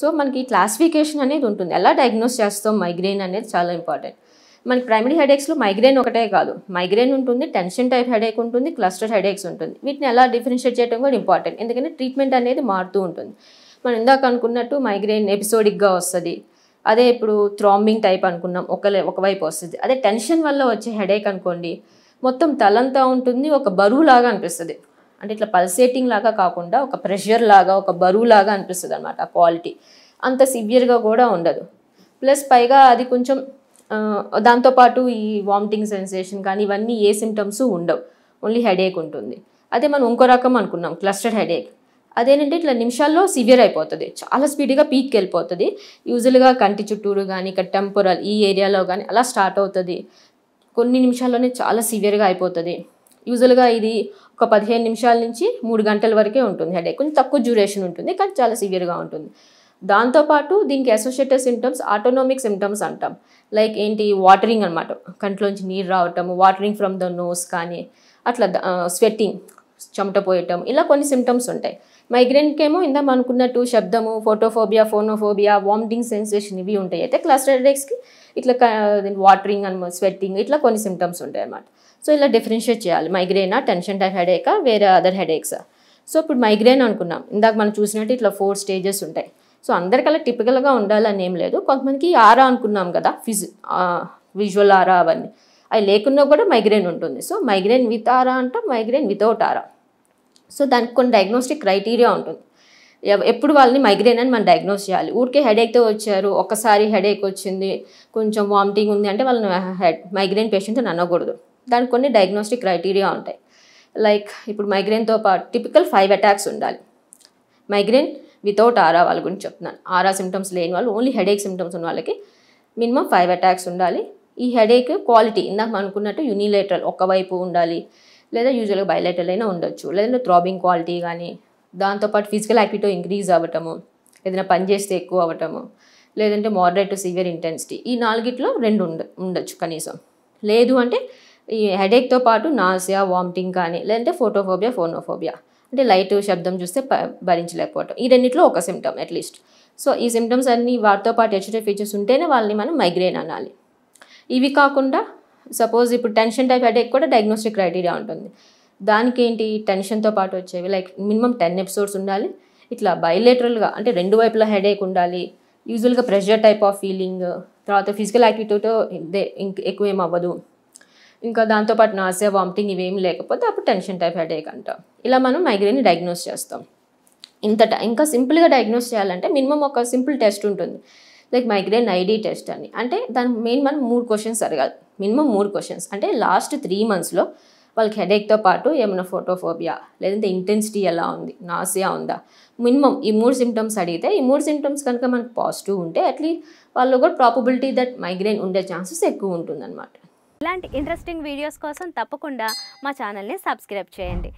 so మనకి classification అనేది ఉంటుంది ఎలా డయాగ్నోస్ చేస్తాం మైగ్రెయిన్ అనేది చాలా ఇంపార్టెంట్ మనకి ప్రైమరీ హెడేక్స్లో మైగ్రెయిన్ ఒకటే కాదు మైగ్రెయిన్ ఉంటుంది టెన్షన్ టైప్ హెడేక్ ఉంటుంది క్లస్టర్ హెడేక్స్ ఉంటుంది వీటిని ఎలా డిఫరెన్షియేట్ చేయడం కూడా ఇంపార్టెంట్ ఎందుకంటే ట్రీట్మెంట్ అనేది మారుతూ ఉంటుంది మనం ఇందాక అనుకున్నట్టు మైగ్రెయిన్ ఎపిసోడిక్గా వస్తుంది అదే ఇప్పుడు థ్రాంబింగ్ టైప్ అనుకున్నాం ఒక ఒకవైపు వస్తుంది అదే టెన్షన్ వల్ల వచ్చే హెడేక్ అనుకోండి మొత్తం తలంతా ఉంటుంది ఒక బరువులాగా అనిపిస్తుంది అంటే ఇట్లా పల్సేటింగ్ లాగా కాకుండా ఒక ప్రెషర్ లాగా ఒక బరువు లాగా అనిపిస్తుంది అనమాట ఆ క్వాలిటీ అంత సివియర్గా కూడా ఉండదు ప్లస్ పైగా అది కొంచెం దాంతోపాటు ఈ వామిటింగ్ సెన్సేషన్ కానీ ఇవన్నీ ఏ సిమ్టమ్స్ ఉండవు ఓన్లీ హెడేక్ ఉంటుంది అదే మనం ఇంకో రకం అనుకున్నాం క్లస్టర్డ్ హెడేక్ అదేనంటే ఇట్లా నిమిషాల్లో సివియర్ అయిపోతుంది చాలా స్పీడ్గా పీక్కి వెళ్ళిపోతుంది యూజువల్గా కంటి చుట్టూరు కానీ ఇక్కడ టెంపరల్ ఈ ఏరియాలో కానీ అలా స్టార్ట్ అవుతుంది కొన్ని నిమిషాల్లోనే చాలా సివియర్గా అయిపోతుంది యూజువల్గా ఇది ఒక పదిహేను నిమిషాల నుంచి మూడు గంటల వరకే ఉంటుంది హెడేక్ కొంచెం తక్కువ డ్యూరేషన్ ఉంటుంది కానీ చాలా సివియర్గా ఉంటుంది దాంతోపాటు దీనికి అసోసియేటెడ్ సిమ్టమ్స్ ఆటోనామిక్ సిమ్టమ్స్ అంటాం లైక్ ఏంటి వాటరింగ్ అనమాట కంట్లోంచి నీరు రావటం వాటరింగ్ ఫ్రమ్ ద నోస్ కానీ అట్లా స్వెట్టింగ్ చెమట పోయటం ఇలా కొన్ని సిమ్టమ్స్ ఉంటాయి మైగ్రేన్కేమో ఇందాక అనుకున్నట్టు శబ్దము ఫోటోఫోబియా ఫోనోఫోబియా వామిటింగ్ సెన్సేషన్ ఇవి ఉంటాయి అయితే క్లస్టర్ క్లస్టర్డెక్స్కి ఇట్లా వాటరింగ్ అండ్ స్వెట్టింగ్ ఇట్లా కొన్ని సిమ్టమ్స్ ఉంటాయి అన్నమాట సో ఇలా డిఫరెన్షియేట్ చేయాలి మైగ్రేనా టెన్షన్ టైప్ హెడేకా వేరే అదర్ హెడేక్సా సో ఇప్పుడు మైగ్రేన్ అనుకున్నాం ఇందాక మనం చూసినట్టు ఇట్లా ఫోర్ స్టేజెస్ ఉంటాయి సో అందరికల్లా టిపికల్గా ఉండాలని ఏం లేదు కొంతమందికి ఆరా అనుకున్నాం కదా ఫిజి విజువల్ ఆరా అవన్నీ అవి లేకున్నా కూడా మైగ్రేన్ ఉంటుంది సో మైగ్రేన్ విత్ ఆరా అంటే మైగ్రేన్ వితౌట్ ఆరా సో దానికి కొన్ని డయాగ్నోస్టిక్ క్రైటీరియా ఉంటుంది ఎప్పుడు వాళ్ళని మైగ్రేన్ అని మనం డయాగ్నోస్ చేయాలి ఊరికే హెడేక్తో వచ్చారు ఒకసారి హెడేక్ వచ్చింది కొంచెం వామిటింగ్ ఉంది అంటే వాళ్ళని హెడ్ మైగ్రేన్ పేషెంట్ అని అనకూడదు దానికి కొన్ని డయాగ్నోస్టిక్ క్రైటీరియా ఉంటాయి లైక్ ఇప్పుడు మైగ్రేన్తో పాటు టిపికల్ ఫైవ్ అటాక్స్ ఉండాలి మైగ్రేన్ వితౌట్ ఆరా వాళ్ళ గురించి చెప్తున్నాను ఆరా సిమ్టమ్స్ లేని వాళ్ళు ఓన్లీ హెడేక్ సిమ్టమ్స్ ఉన్న వాళ్ళకి మినిమం ఫైవ్ అటాక్స్ ఉండాలి ఈ హెడేక్ క్వాలిటీ ఇందాక అనుకున్నట్టు యూనిలేటరల్ ఒకవైపు ఉండాలి లేదా యూజువల్గా బయలేటరల్ అయినా ఉండొచ్చు లేదంటే థ్రాబింగ్ క్వాలిటీ కానీ దాంతోపాటు ఫిజికల్ యాక్టివిటీ ఇంక్రీజ్ అవ్వటము ఏదైనా పని చేస్తే ఎక్కువ అవ్వటము లేదంటే మోడరేట్ టు సివియర్ ఇంటెన్సిటీ ఈ నాలుగిట్లో రెండు ఉండ ఉండొచ్చు కనీసం లేదు అంటే ఈ హెడేక్తో పాటు నాసియా వామిటింగ్ కానీ లేదంటే ఫోటోఫోబియా ఫోనోఫోబియా అంటే లైట్ శబ్దం చూస్తే భరించలేకపోవటం ఈ రెండింటిలో ఒక సిమ్టమ్ అట్లీస్ట్ సో ఈ సిమ్టమ్స్ అన్నీ వాటితో పాటు హెచ్డే ఫీచర్స్ ఉంటేనే వాళ్ళని మనం మైగ్రేన్ అనాలి ఇవి కాకుండా సపోజ్ ఇప్పుడు టెన్షన్ టైప్ హెడేక్ కూడా డయాగ్నోస్టిక్ క్రైటీరియా ఉంటుంది దానికి ఏంటి టెన్షన్తో పాటు వచ్చేవి లైక్ మినిమం టెన్ ఎపిసోడ్స్ ఉండాలి ఇట్లా బయలేటరల్గా అంటే రెండు వైపులా హెడేక్ ఉండాలి యూజువల్గా ప్రెషర్ టైప్ ఆఫ్ ఫీలింగ్ తర్వాత ఫిజికల్ యాక్టివిటీతో ఎక్కువ ఏం అవ్వదు ఇంకా దాంతోపాటు నాసే వామిటింగ్ ఇవేమి లేకపోతే అప్పుడు టెన్షన్ టైప్ హెడేక్ అంట ఇలా మనం మైగ్రేన్ని డయాగ్నోస్ చేస్తాం ఇంత ఇంకా సింపుల్గా డయాగ్నోస్ చేయాలంటే మినిమం ఒక సింపుల్ టెస్ట్ ఉంటుంది లైక్ మైగ్రేన్ ఐడి టెస్ట్ అని అంటే దాని మెయిన్ మనం మూడు క్వశ్చన్స్ అడగాలి మినిమం మూడు క్వశ్చన్స్ అంటే లాస్ట్ త్రీ మంత్స్లో వాళ్ళకి హెడేక్తో పాటు ఏమైనా ఫోటోఫోబియా లేదంటే ఇంటెన్సిటీ ఎలా ఉంది నాసియా ఉందా మినిమం ఈ మూడు సిమ్టమ్స్ అడిగితే ఈ మూడు సిమ్టమ్స్ కనుక మనకు పాజిటివ్ ఉంటే అట్లీస్ట్ వాళ్ళు కూడా ప్రాపబిలిటీ దట్ మైగ్రేన్ ఉండే ఛాన్సెస్ ఎక్కువ ఉంటుందన్నమాట ఇలాంటి ఇంట్రెస్టింగ్ వీడియోస్ కోసం తప్పకుండా మా ఛానల్ని సబ్స్క్రైబ్ చేయండి